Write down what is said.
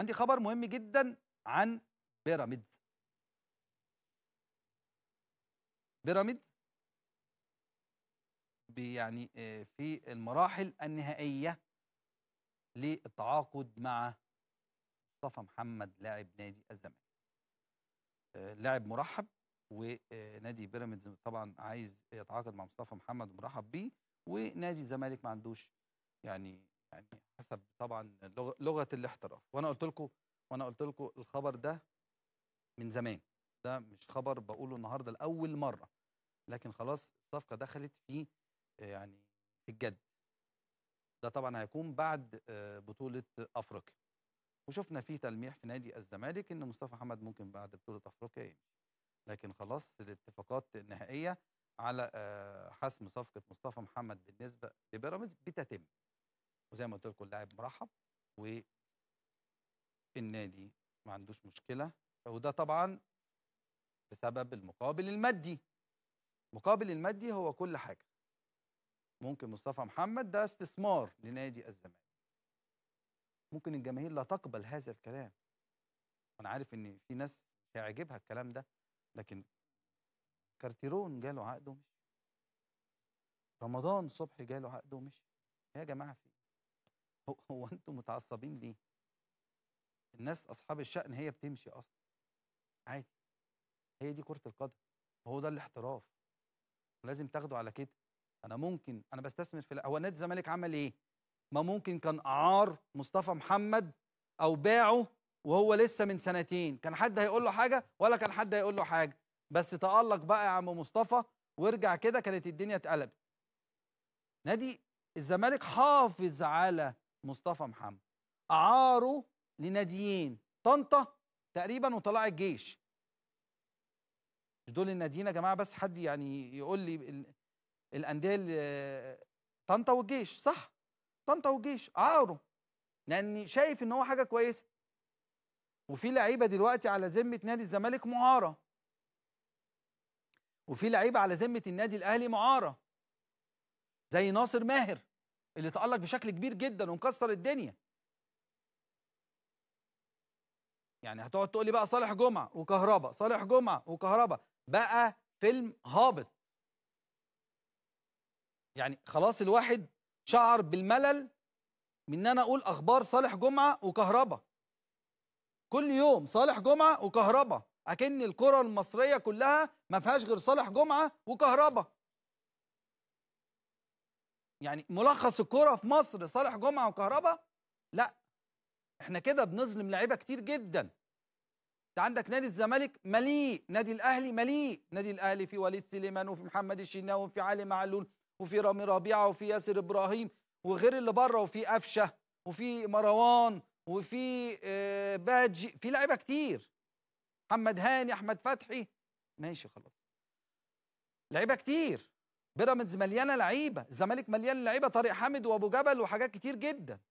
عندي خبر مهم جدا عن بيراميدز بيراميدز يعني آه، في المراحل النهائيه للتعاقد مع مصطفى محمد لاعب نادي الزمالك آه، لاعب مرحب ونادي بيراميدز طبعا عايز يتعاقد مع مصطفى محمد ومرحب بيه ونادي الزمالك ما عندوش يعني يعني حسب طبعا لغه الاحتراف وانا قلت لكم وانا قلت لكم الخبر ده من زمان ده مش خبر بقوله النهارده لاول مره لكن خلاص الصفقه دخلت في يعني في الجد ده طبعا هيكون بعد آه، بطوله افريقيا وشفنا فيه تلميح في نادي الزمالك ان مصطفى محمد ممكن بعد بطوله افريقيا يمشي لكن خلاص الاتفاقات النهائيه على آه، حسم صفقه مصطفى محمد بالنسبه لبيراميدز بتتم وزي ما قلت لكم اللاعب مرحب والنادي ما عندوش مشكله وده طبعا بسبب المقابل المادي المقابل المادي هو كل حاجه ممكن مصطفى محمد ده استثمار لنادي الزمالك ممكن الجماهير لا تقبل هذا الكلام انا عارف ان في ناس هيعجبها الكلام ده لكن كارتيرون جاله عقد ومشي رمضان صبحي جاله عقد ومشي يا جماعه في هو انتم متعصبين ليه؟ الناس اصحاب الشأن هي بتمشي اصلا عادي هي دي كرة القدم هو ده الاحتراف لازم تاخده على كده انا ممكن انا بستثمر في هو نادي الزمالك عمل ايه؟ ما ممكن كان اعار مصطفى محمد او باعه وهو لسه من سنتين كان حد هيقول له حاجه ولا كان حد هيقول له حاجه بس تألق بقى يا عم مصطفى وارجع كده كانت الدنيا اتقلبت نادي الزمالك حافظ على مصطفى محمد اعاره لناديين طنطا تقريبا وطلع الجيش مش دول الناديين يا جماعه بس حد يعني يقول لي الانديه طنطا والجيش صح طنطا والجيش اعاره لاني شايف ان هو حاجه كويسه وفي لعيبه دلوقتي على ذمه نادي الزمالك معاره وفي لعيبه على ذمه النادي الاهلي معاره زي ناصر ماهر اللي تألق بشكل كبير جدا ومكسر الدنيا يعني هتقعد تقول لي بقى صالح جمعه وكهربا صالح جمعه وكهربا بقى فيلم هابط يعني خلاص الواحد شعر بالملل من ان انا اقول اخبار صالح جمعه وكهربا كل يوم صالح جمعه وكهربا اكن الكره المصريه كلها ما فيهاش غير صالح جمعه وكهربا يعني ملخص الكوره في مصر صالح جمعه وكهربا لا احنا كده بنظلم لعيبه كتير جدا انت عندك نادي الزمالك مليء نادي الاهلي مليء نادي الاهلي في وليد سليمان وفي محمد الشناوي وفي علي معلول وفي رامي ربيعه وفي ياسر ابراهيم وغير اللي بره وفي قفشه وفي مروان وفي آه، باجي في لعيبه كتير محمد هاني احمد فتحي ماشي خلاص لعيبه كتير بيراميدز مليانه لعيبه الزمالك مليان لعيبه طارق حامد وابو جبل وحاجات كتير جدا